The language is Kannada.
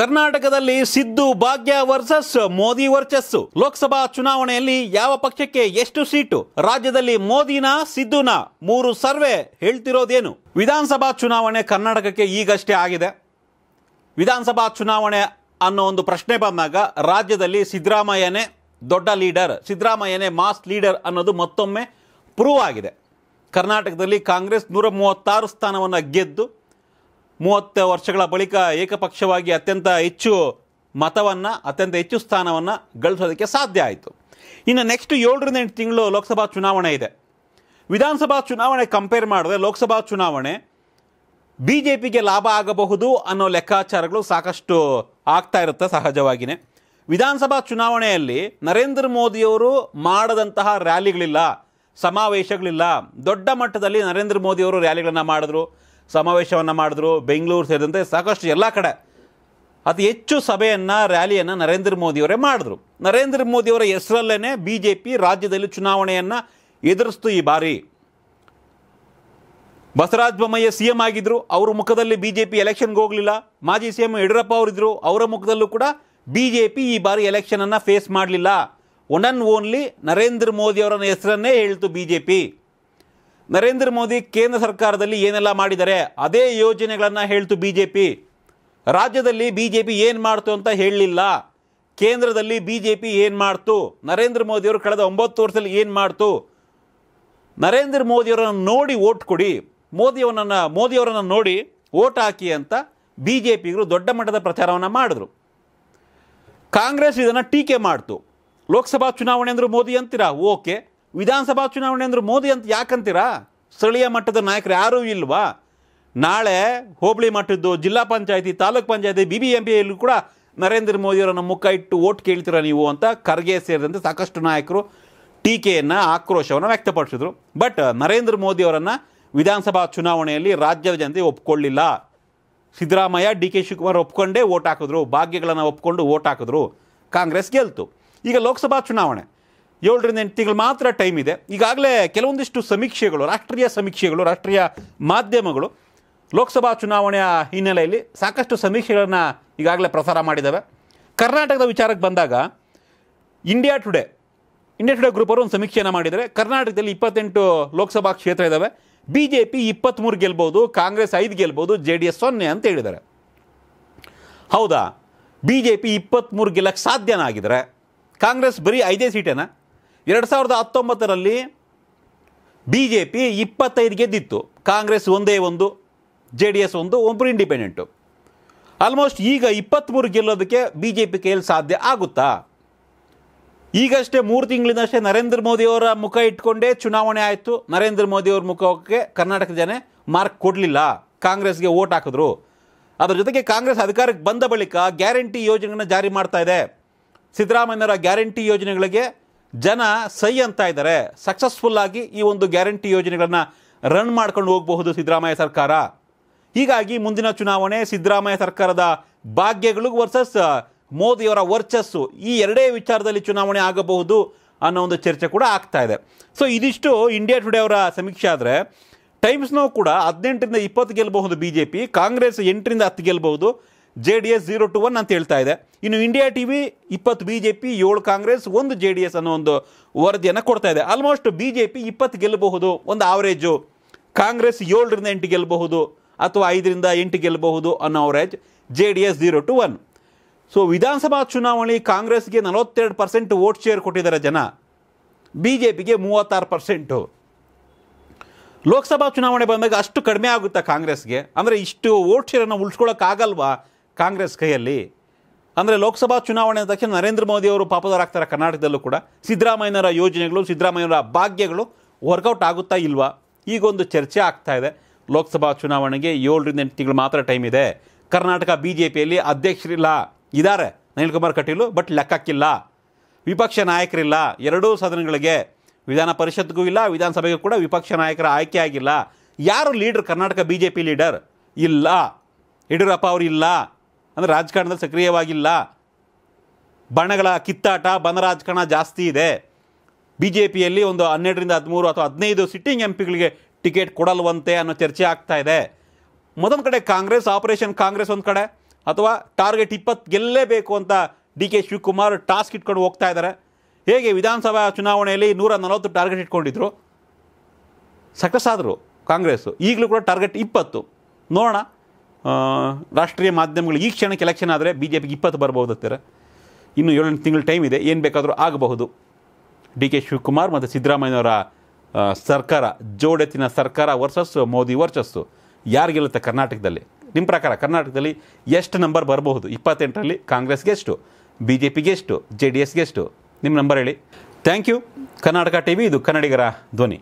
ಕರ್ನಾಟಕದಲ್ಲಿ ಸಿದ್ದು ಭಾಗ್ಯ ವರ್ಸಸ್ ಮೋದಿ ವರ್ಚಸ್ಸು ಲೋಕಸಭಾ ಚುನಾವಣೆಯಲ್ಲಿ ಯಾವ ಪಕ್ಷಕ್ಕೆ ಎಷ್ಟು ಸೀಟು ರಾಜ್ಯದಲ್ಲಿ ಮೋದಿನ ಸಿದ್ದುನ ಮೂರು ಸರ್ವೆ ಹೇಳ್ತಿರೋದೇನು ವಿಧಾನಸಭಾ ಚುನಾವಣೆ ಕರ್ನಾಟಕಕ್ಕೆ ಈಗಷ್ಟೇ ಆಗಿದೆ ವಿಧಾನಸಭಾ ಚುನಾವಣೆ ಅನ್ನೋ ಒಂದು ಪ್ರಶ್ನೆ ಬಂದಾಗ ರಾಜ್ಯದಲ್ಲಿ ಸಿದ್ದರಾಮಯ್ಯನೇ ದೊಡ್ಡ ಲೀಡರ್ ಸಿದ್ದರಾಮಯ್ಯನೇ ಮಾಸ್ ಲೀಡರ್ ಅನ್ನೋದು ಮತ್ತೊಮ್ಮೆ ಪ್ರೂವ್ ಆಗಿದೆ ಕರ್ನಾಟಕದಲ್ಲಿ ಕಾಂಗ್ರೆಸ್ ನೂರ ಮೂವತ್ತಾರು ಸ್ಥಾನವನ್ನು ಗೆದ್ದು ಮೂವತ್ತು ವರ್ಷಗಳ ಬಳಿಕ ಏಕಪಕ್ಷವಾಗಿ ಅತ್ಯಂತ ಹೆಚ್ಚು ಮತವನ್ನು ಅತ್ಯಂತ ಹೆಚ್ಚು ಸ್ಥಾನವನ್ನು ಗಳಿಸೋದಕ್ಕೆ ಸಾಧ್ಯ ಆಯಿತು ಇನ್ನು ನೆಕ್ಸ್ಟ್ ಏಳರಿಂದ ಎಂಟು ತಿಂಗಳು ಲೋಕಸಭಾ ಚುನಾವಣೆ ಇದೆ ವಿಧಾನಸಭಾ ಚುನಾವಣೆ ಕಂಪೇರ್ ಮಾಡಿದ್ರೆ ಲೋಕಸಭಾ ಚುನಾವಣೆ ಬಿ ಜೆ ಪಿಗೆ ಲಾಭ ಆಗಬಹುದು ಅನ್ನೋ ಲೆಕ್ಕಾಚಾರಗಳು ಸಾಕಷ್ಟು ಆಗ್ತಾ ಇರುತ್ತೆ ಸಹಜವಾಗಿಯೇ ವಿಧಾನಸಭಾ ಚುನಾವಣೆಯಲ್ಲಿ ನರೇಂದ್ರ ಮೋದಿಯವರು ಮಾಡದಂತಹ ರ್ಯಾಲಿಗಳಿಲ್ಲ ಸಮಾವೇಶಗಳಿಲ್ಲ ದೊಡ್ಡ ಮಟ್ಟದಲ್ಲಿ ನರೇಂದ್ರ ಮೋದಿಯವರು ರ್ಯಾಲಿಗಳನ್ನು ಮಾಡಿದ್ರು ಸಮಾವೇಶವನ್ನು ಮಾಡಿದ್ರು ಬೆಂಗಳೂರು ಸೇರಿದಂತೆ ಸಾಕಷ್ಟು ಎಲ್ಲ ಕಡೆ ಅತಿ ಹೆಚ್ಚು ಸಭೆಯನ್ನು ರ್ಯಾಲಿಯನ್ನು ನರೇಂದ್ರ ಮೋದಿಯವರೇ ಮಾಡಿದ್ರು ನರೇಂದ್ರ ಮೋದಿಯವರ ಹೆಸರಲ್ಲೇ ಬಿ ಜೆ ಪಿ ರಾಜ್ಯದಲ್ಲಿ ಚುನಾವಣೆಯನ್ನು ಎದುರಿಸ್ತು ಈ ಬಾರಿ ಬಸವರಾಜ ಬೊಮ್ಮಯ್ಯ ಸಿ ಎಂ ಆಗಿದ್ದರು ಅವರ ಮುಖದಲ್ಲಿ ಬಿ ಜೆ ಪಿ ಎಲೆಕ್ಷನ್ಗೆ ಹೋಗಲಿಲ್ಲ ಮಾಜಿ ಸಿ ಎಂ ಯಡಿಯೂರಪ್ಪ ಅವರಿದ್ದರು ಅವರ ಮುಖದಲ್ಲೂ ಕೂಡ ಬಿ ಜೆ ಪಿ ಈ ಬಾರಿ ಎಲೆಕ್ಷನನ್ನು ಫೇಸ್ ಮಾಡಲಿಲ್ಲ ಒನ್ ಆ್ಯಂಡ್ ಓನ್ಲಿ ನರೇಂದ್ರ ಮೋದಿಯವರ ಹೆಸರನ್ನೇ ಹೇಳ್ತು B J P Narendra Modi ಕೇಂದ್ರ ಸರ್ಕಾರದಲ್ಲಿ ಏನೆಲ್ಲ ಮಾಡಿದ್ದಾರೆ ಅದೇ ಯೋಜನೆಗಳನ್ನು ಹೇಳ್ತು ಬಿ ಜೆ ಪಿ ರಾಜ್ಯದಲ್ಲಿ ಬಿ ಜೆ ಪಿ ಏನು ಮಾಡ್ತು ಅಂತ ಹೇಳಲಿಲ್ಲ ಕೇಂದ್ರದಲ್ಲಿ ಬಿ ಜೆ ಪಿ ಏನು ಮಾಡ್ತು ನರೇಂದ್ರ ಮೋದಿಯವರು ಕಳೆದ ಒಂಬತ್ತು ವರ್ಷದಲ್ಲಿ ಏನು ಮಾಡ್ತು ನರೇಂದ್ರ ಮೋದಿಯವರನ್ನು ನೋಡಿ ಓಟ್ ಕೊಡಿ ಮೋದಿಯವರನ್ನು ಮೋದಿಯವರನ್ನು ನೋಡಿ ಓಟ್ ಹಾಕಿ ಅಂತ ಬಿ ಜೆ ಪಿಗರು ದೊಡ್ಡ ಮಟ್ಟದ ಪ್ರಚಾರವನ್ನು ಮಾಡಿದ್ರು ಕಾಂಗ್ರೆಸ್ ಇದನ್ನು ಟೀಕೆ ಮಾಡ್ತು ಲೋಕಸಭಾ ಚುನಾವಣೆ ಅಂದರು ಮೋದಿ ಅಂತೀರಾ ಓಕೆ ವಿಧಾನಸಭಾ ಚುನಾವಣೆ ಅಂದ್ರೆ ಮೋದಿ ಅಂತ ಯಾಕಂತೀರಾ ಸ್ಥಳೀಯ ಮಟ್ಟದ ನಾಯಕರು ಯಾರೂ ಇಲ್ವಾ ನಾಳೆ ಹೋಬಳಿ ಮಟ್ಟದ್ದು ಜಿಲ್ಲಾ ಪಂಚಾಯತಿ ತಾಲೂಕ್ ಪಂಚಾಯತಿ ಬಿ ಬಿ ಎಂ ಎಲ್ಲೂ ಕೂಡ ನರೇಂದ್ರ ಮೋದಿಯವರನ್ನು ಮುಖ ಇಟ್ಟು ಓಟ್ ಕೇಳ್ತೀರಾ ನೀವು ಅಂತ ಖರ್ಗೆ ಸೇರಿದಂತೆ ಸಾಕಷ್ಟು ನಾಯಕರು ಟೀಕೆಯನ್ನು ಆಕ್ರೋಶವನ್ನು ವ್ಯಕ್ತಪಡಿಸಿದರು ಬಟ್ ನರೇಂದ್ರ ಮೋದಿಯವರನ್ನು ವಿಧಾನಸಭಾ ಚುನಾವಣೆಯಲ್ಲಿ ರಾಜ್ಯದ ಜನತೆ ಒಪ್ಕೊಳ್ಳಿಲ್ಲ ಸಿದ್ದರಾಮಯ್ಯ ಡಿ ಕೆ ಶಿವಕುಮಾರ್ ಒಪ್ಕೊಂಡೇ ಓಟ್ ಹಾಕಿದ್ರು ಭಾಗ್ಯಗಳನ್ನು ಒಪ್ಕೊಂಡು ಓಟ್ ಹಾಕಿದ್ರು ಕಾಂಗ್ರೆಸ್ ಗೆಲ್ತು ಈಗ ಲೋಕಸಭಾ ಚುನಾವಣೆ ಏಳರಿಂದ ಎಂಟು ತಿಂಗಳು ಮಾತ್ರ ಟೈಮ್ ಇದೆ ಈಗಾಗಲೇ ಕೆಲವೊಂದಿಷ್ಟು ಸಮೀಕ್ಷೆಗಳು ರಾಷ್ಟ್ರೀಯ ಸಮೀಕ್ಷೆಗಳು ರಾಷ್ಟ್ರೀಯ ಮಾಧ್ಯಮಗಳು ಲೋಕಸಭಾ ಚುನಾವಣೆಯ ಹಿನ್ನೆಲೆಯಲ್ಲಿ ಸಾಕಷ್ಟು ಸಮೀಕ್ಷೆಗಳನ್ನು ಈಗಾಗಲೇ ಪ್ರಸಾರ ಮಾಡಿದ್ದಾವೆ ಕರ್ನಾಟಕದ ವಿಚಾರಕ್ಕೆ ಬಂದಾಗ India today India today group ಅವರು ಒಂದು ಸಮೀಕ್ಷೆಯನ್ನು ಮಾಡಿದರೆ ಕರ್ನಾಟಕದಲ್ಲಿ ಇಪ್ಪತ್ತೆಂಟು ಲೋಕಸಭಾ ಕ್ಷೇತ್ರ ಇದ್ದಾವೆ ಬಿ ಜೆ ಪಿ ಇಪ್ಪತ್ತ್ಮೂರು ಗೆಲ್ಬೋದು ಕಾಂಗ್ರೆಸ್ ಐದು ಗೆಲ್ಬೋದು ಜೆ ಡಿ ಎಸ್ ಸೊನ್ನೆ ಅಂತ ಹೇಳಿದ್ದಾರೆ ಹೌದಾ ಬಿ ಜೆ ಪಿ ಇಪ್ಪತ್ತ್ಮೂರು ಗೆಲ್ಲಕ್ಕೆ ಸಾಧ್ಯನ ಆಗಿದರೆ ಕಾಂಗ್ರೆಸ್ ಬರೀ ಐದೇ ಸೀಟೇನಾ ಎರಡು ಸಾವಿರದ ಹತ್ತೊಂಬತ್ತರಲ್ಲಿ ಬಿ ಜೆ ಪಿ ಇಪ್ಪತ್ತೈದು ಗೆದ್ದಿತ್ತು ಕಾಂಗ್ರೆಸ್ ಒಂದೇ ಒಂದು ಜೆ ಡಿ ಎಸ್ ಒಂದು ಒಬ್ಬರು ಇಂಡಿಪೆಂಡೆಂಟು ಆಲ್ಮೋಸ್ಟ್ ಈಗ ಇಪ್ಪತ್ತ್ಮೂರು ಗೆಲ್ಲೋದಕ್ಕೆ ಬಿ ಜೆ ಪಿ ಕೈಯಲ್ಲಿ ಸಾಧ್ಯ ಆಗುತ್ತಾ ಈಗಷ್ಟೇ ಮೂರು ತಿಂಗಳಿಂದಷ್ಟೇ ನರೇಂದ್ರ ಮೋದಿಯವರ ಮುಖ ಇಟ್ಕೊಂಡೇ ಚುನಾವಣೆ ಆಯಿತು ನರೇಂದ್ರ ಮೋದಿಯವ್ರ ಮುಖಕ್ಕೆ ಕರ್ನಾಟಕದ ಜನ ಮಾರ್ಕ್ ಕೊಡಲಿಲ್ಲ ಕಾಂಗ್ರೆಸ್ಗೆ ಓಟ್ ಹಾಕಿದ್ರು ಅದರ ಜೊತೆಗೆ ಕಾಂಗ್ರೆಸ್ ಅಧಿಕಾರಕ್ಕೆ ಬಂದ ಬಳಿಕ ಗ್ಯಾರಂಟಿ ಯೋಜನೆಗಳನ್ನ ಜಾರಿ ಮಾಡ್ತಾ ಇದೆ ಸಿದ್ದರಾಮಯ್ಯರ ಗ್ಯಾರಂಟಿ ಯೋಜನೆಗಳಿಗೆ ಜನ ಸೈ ಅಂತ ಇದ್ದಾರೆ ಸಕ್ಸಸ್ಫುಲ್ ಆಗಿ ಈ ಒಂದು ಗ್ಯಾರಂಟಿ ಯೋಜನೆಗಳನ್ನು ರನ್ ಮಾಡ್ಕೊಂಡು ಹೋಗಬಹುದು ಸಿದ್ದರಾಮಯ್ಯ ಸರ್ಕಾರ ಹೀಗಾಗಿ ಮುಂದಿನ ಚುನಾವಣೆ ಸಿದ್ದರಾಮಯ್ಯ ಸರ್ಕಾರದ ಭಾಗ್ಯಗಳು ವರ್ಸಸ್ ಮೋದಿಯವರ ವರ್ಚಸ್ಸು ಈ ಎರಡೇ ವಿಚಾರದಲ್ಲಿ ಚುನಾವಣೆ ಆಗಬಹುದು ಅನ್ನೋ ಒಂದು ಚರ್ಚೆ ಕೂಡ ಆಗ್ತಾ ಇದೆ ಸೊ ಇದಿಷ್ಟು ಇಂಡಿಯಾ ಟುಡೇ ಅವರ ಸಮೀಕ್ಷೆ ಆದರೆ ಟೈಮ್ಸ್ನೂ ಕೂಡ ಹದಿನೆಂಟರಿಂದ ಇಪ್ಪತ್ತು ಗೆಲ್ಲಬಹುದು ಬಿ ಜೆ ಪಿ ಕಾಂಗ್ರೆಸ್ ಎಂಟರಿಂದ ಹತ್ತು ಗೆಲ್ಲಬಹುದು J D S zero to one ಅಂತ ಹೇಳ್ತಾ ಇದೆ ಇನ್ನು ಇಂಡಿಯಾ ಟಿ ವಿ ಇಪ್ಪತ್ತು ಬಿ ಜೆ ಪಿ ಏಳು ಕಾಂಗ್ರೆಸ್ ಒಂದು ಜೆ ಡಿ ಎಸ್ ಅನ್ನೋ ಒಂದು ವರದಿಯನ್ನು ಕೊಡ್ತಾ ಇದೆ ಆಲ್ಮೋಸ್ಟ್ ಬಿ ಜೆ ಪಿ ಇಪ್ಪತ್ತು ಗೆಲ್ಲಬಹುದು ಒಂದು ಆವರೇಜು ಕಾಂಗ್ರೆಸ್ ಏಳರಿಂದ ಎಂಟು ಗೆಲ್ಲಬಹುದು ಅಥವಾ ಐದರಿಂದ ಎಂಟು ಗೆಲ್ಲಬಹುದು ಅನ್ನೋ average J D S zero to one so ವಿಧಾನಸಭಾ ಚುನಾವಣೆ ಕಾಂಗ್ರೆಸ್ಗೆ ನಲವತ್ತೆರಡು ಪರ್ಸೆಂಟ್ ವೋಟ್ ಶೇರ್ ಕೊಟ್ಟಿದ್ದಾರೆ ಜನ ಬಿ ಜೆ ಪಿಗೆ ಮೂವತ್ತಾರು ಪರ್ಸೆಂಟು ಲೋಕಸಭಾ ಚುನಾವಣೆ ಬಂದಾಗ ಅಷ್ಟು ಕಡಿಮೆ ಆಗುತ್ತಾ ಕಾಂಗ್ರೆಸ್ಗೆ ಅಂದರೆ ಇಷ್ಟು ವೋಟ್ ಶೇರನ್ನು ಉಳಿಸ್ಕೊಳ್ಳೋಕ್ಕಾಗಲ್ವಾ ಕಾಂಗ್ರೆಸ್ ಕೈಯಲ್ಲಿ ಅಂದರೆ ಲೋಕಸಭಾ ಚುನಾವಣೆ ತಕ್ಷಣ ನರೇಂದ್ರ ಮೋದಿ ಅವರು ಪಾಪದವರಾಗ್ತಾರೆ ಕರ್ನಾಟಕದಲ್ಲೂ ಕೂಡ ಸಿದ್ದರಾಮಯ್ಯನವರ ಯೋಜನೆಗಳು ಸಿದ್ದರಾಮಯ್ಯನವರ ಭಾಗ್ಯಗಳು ವರ್ಕೌಟ್ ಆಗುತ್ತಾ ಇಲ್ವಾ ಈಗೊಂದು ಚರ್ಚೆ ಆಗ್ತಾ ಇದೆ ಲೋಕಸಭಾ ಚುನಾವಣೆಗೆ ಏಳರಿಂದ ಎಂಟು ತಿಂಗಳು ಮಾತ್ರ ಟೈಮ್ ಇದೆ ಕರ್ನಾಟಕ ಬಿ ಜೆ ಪಿಯಲ್ಲಿ ಅಧ್ಯಕ್ಷರಿಲ್ಲ ಇದ್ದಾರೆ ಅನಿಲ್ ಕುಮಾರ್ ಕಟೀಲು ಬಟ್ ಲೆಕ್ಕಕ್ಕಿಲ್ಲ ವಿಪಕ್ಷ ನಾಯಕರಿಲ್ಲ ಎರಡೂ ಸದನಗಳಿಗೆ ವಿಧಾನ ಪರಿಷತ್ಗೂ ಇಲ್ಲ ವಿಧಾನಸಭೆಗೂ ಕೂಡ ವಿಪಕ್ಷ ನಾಯಕರ ಆಯ್ಕೆ ಆಗಿಲ್ಲ ಯಾರು leader Karnataka B J P leader ಇಲ್ಲ ಯಡಿಯೂರಪ್ಪ ಅವರು ಇಲ್ಲ ಅಂದರೆ ರಾಜಕಾರಣದಲ್ಲಿ ಸಕ್ರಿಯವಾಗಿಲ್ಲ ಬಣಗಳ ಕಿತ್ತಾಟ ಬನ ರಾಜಕಾರಣ ಜಾಸ್ತಿ ಇದೆ ಬಿ ಜೆ ಪಿಯಲ್ಲಿ ಒಂದು ಹನ್ನೆರಡರಿಂದ ಹದಿಮೂರು ಅಥವಾ ಹದಿನೈದು ಸಿಟ್ಟಿಂಗ್ ಎಂ ಪಿಗಳಿಗೆ ಟಿಕೆಟ್ ಕೊಡಲ್ವಂತೆ ಅನ್ನೋ ಚರ್ಚೆ ಆಗ್ತಾ ಇದೆ ಮೊದಲ ಕಡೆ ಕಾಂಗ್ರೆಸ್ ಆಪರೇಷನ್ ಕಾಂಗ್ರೆಸ್ ಒಂದು ಕಡೆ ಅಥವಾ ಟಾರ್ಗೆಟ್ ಇಪ್ಪತ್ತು ಗೆಲ್ಲಲೇಬೇಕು ಅಂತ ಡಿ ಕೆ ಶಿವಕುಮಾರ್ ಟಾಸ್ಕ್ ಇಟ್ಕೊಂಡು ಹೋಗ್ತಾ ಇದ್ದಾರೆ ಹೇಗೆ ವಿಧಾನಸಭಾ ಚುನಾವಣೆಯಲ್ಲಿ ನೂರ ನಲವತ್ತು ಟಾರ್ಗೆಟ್ ಇಟ್ಕೊಂಡಿದ್ರು ಸಕ್ಸಸ್ ಆದರು ಕಾಂಗ್ರೆಸ್ಸು ಈಗಲೂ ಕೂಡ ಟಾರ್ಗೆಟ್ ಇಪ್ಪತ್ತು ನೋಡೋಣ ರಾಷ್ಟ್ರೀಯ ಮಾಧ್ಯಮಗಳು ಈ ಕ್ಷಣಕ್ಕೆ ಎಲೆಕ್ಷನ್ ಆದರೆ ಬಿ ಜೆ ಪಿಗೆ ಇಪ್ಪತ್ತು ಹತ್ತಿರ ಇನ್ನೂ ಏಳೆಂಟು ತಿಂಗಳು ಟೈಮ್ ಇದೆ ಏನು ಬೇಕಾದರೂ ಆಗಬಹುದು ಡಿ ಕೆ ಶಿವಕುಮಾರ್ ಮತ್ತು ಸಿದ್ದರಾಮಯ್ಯನವರ ಸರ್ಕಾರ ಜೋಡೆತ್ತಿನ ಸರ್ಕಾರ ವರ್ಸಸ್ಸು ಮೋದಿ ವರ್ಸಸ್ಸು ಯಾರು ಗೆಲ್ಲುತ್ತೆ ಕರ್ನಾಟಕದಲ್ಲಿ ನಿಮ್ಮ ಪ್ರಕಾರ ಕರ್ನಾಟಕದಲ್ಲಿ ಎಷ್ಟು ನಂಬರ್ ಬರಬಹುದು ಇಪ್ಪತ್ತೆಂಟರಲ್ಲಿ ಕಾಂಗ್ರೆಸ್ಗೆ ಎಷ್ಟು ಬಿ ಜೆ ಪಿಗೆ ಎಷ್ಟು ಜೆ ಡಿ ಎಸ್ಗೆ ಎಷ್ಟು ನಿಮ್ಮ ನಂಬರ್ ಹೇಳಿ thank you Karnataka T V ಇದು ಕನ್ನಡಿಗರ ಧ್ವನಿ